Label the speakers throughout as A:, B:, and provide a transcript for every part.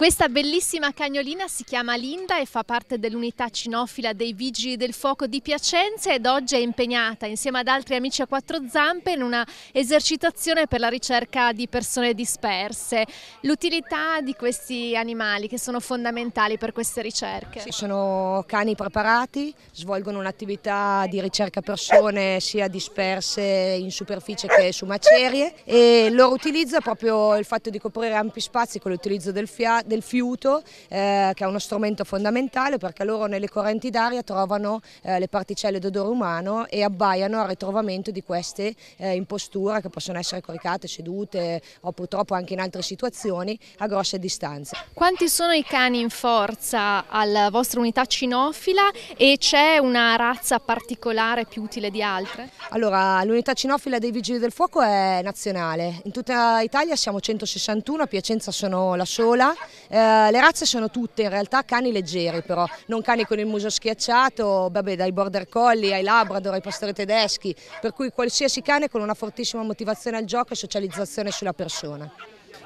A: Questa bellissima cagnolina si chiama Linda e fa parte dell'unità cinofila dei Vigili del Fuoco di Piacenza ed oggi è impegnata insieme ad altri amici a quattro zampe in una esercitazione per la ricerca di persone disperse. L'utilità di questi animali che sono fondamentali per queste ricerche? Sì,
B: sono cani preparati, svolgono un'attività di ricerca persone sia disperse in superficie che su macerie e il loro utilizzo è proprio il fatto di coprire ampi spazi con l'utilizzo del fiato del fiuto eh, che è uno strumento fondamentale perché loro nelle correnti d'aria trovano eh, le particelle d'odore umano e abbaiano al ritrovamento di queste eh, in postura che possono essere coricate, sedute o purtroppo anche in altre situazioni a grosse distanze.
A: Quanti sono i cani in forza alla vostra unità cinofila e c'è una razza particolare più utile di altre? Allora l'unità cinofila dei
B: Vigili del Fuoco è nazionale, in tutta Italia siamo 161, a Piacenza sono la sola eh, le razze sono tutte in realtà cani leggeri però, non cani con il muso schiacciato, vabbè, dai border collie ai labrador ai pastori tedeschi, per cui qualsiasi cane con una fortissima motivazione al gioco e socializzazione sulla persona.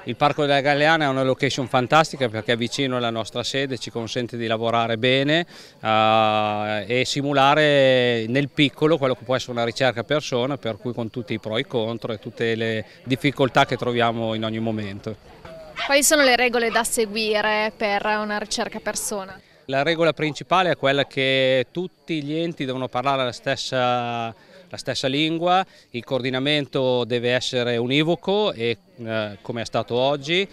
C: Il Parco della Galeana è una location fantastica perché è vicino alla nostra sede, ci consente di lavorare bene uh, e simulare nel piccolo quello che può essere una ricerca persona, per cui con tutti i pro e i contro e tutte le difficoltà che troviamo in ogni momento.
A: Quali sono le regole da seguire per una ricerca persona?
C: La regola principale è quella che tutti gli enti devono parlare la stessa, la stessa lingua, il coordinamento deve essere univoco e eh, come è stato oggi,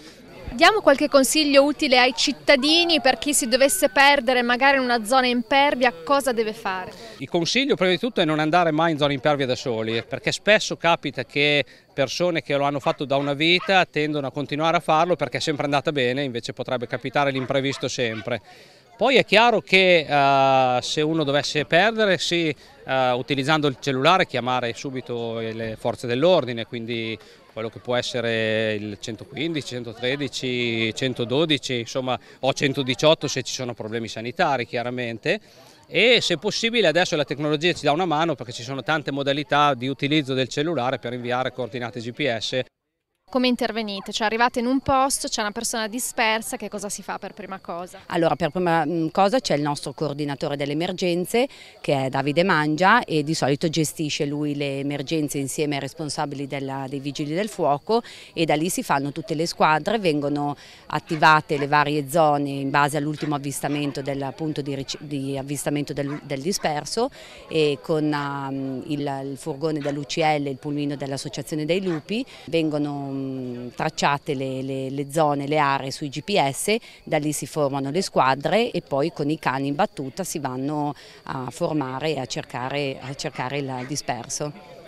A: Diamo qualche consiglio utile ai cittadini per chi si dovesse perdere magari in una zona impervia, cosa deve fare?
C: Il consiglio prima di tutto è non andare mai in zona impervia da soli, perché spesso capita che persone che lo hanno fatto da una vita tendono a continuare a farlo perché è sempre andata bene, invece potrebbe capitare l'imprevisto sempre. Poi è chiaro che uh, se uno dovesse perdere, sì, uh, utilizzando il cellulare chiamare subito le forze dell'ordine, quindi quello che può essere il 115, 113, 112, insomma, o 118 se ci sono problemi sanitari chiaramente e se possibile adesso la tecnologia ci dà una mano perché ci sono tante modalità di utilizzo del cellulare per inviare coordinate GPS
A: come intervenite? Cioè arrivate in un posto, c'è una persona dispersa, che cosa si fa per prima cosa?
D: Allora per prima mm, cosa c'è il nostro coordinatore delle emergenze che è Davide Mangia e di solito gestisce lui le emergenze insieme ai responsabili della, dei vigili del fuoco e da lì si fanno tutte le squadre, vengono attivate le varie zone in base all'ultimo avvistamento del, appunto, di, di avvistamento del, del, disperso e con um, il, il furgone dell'UCL e il pulmino dell'associazione dei lupi vengono mh, ehm, tracciate le, le, le, zone, le aree sui GPS, da lì si formano le squadre e poi con i cani in battuta si vanno a formare e a cercare, a cercare il disperso.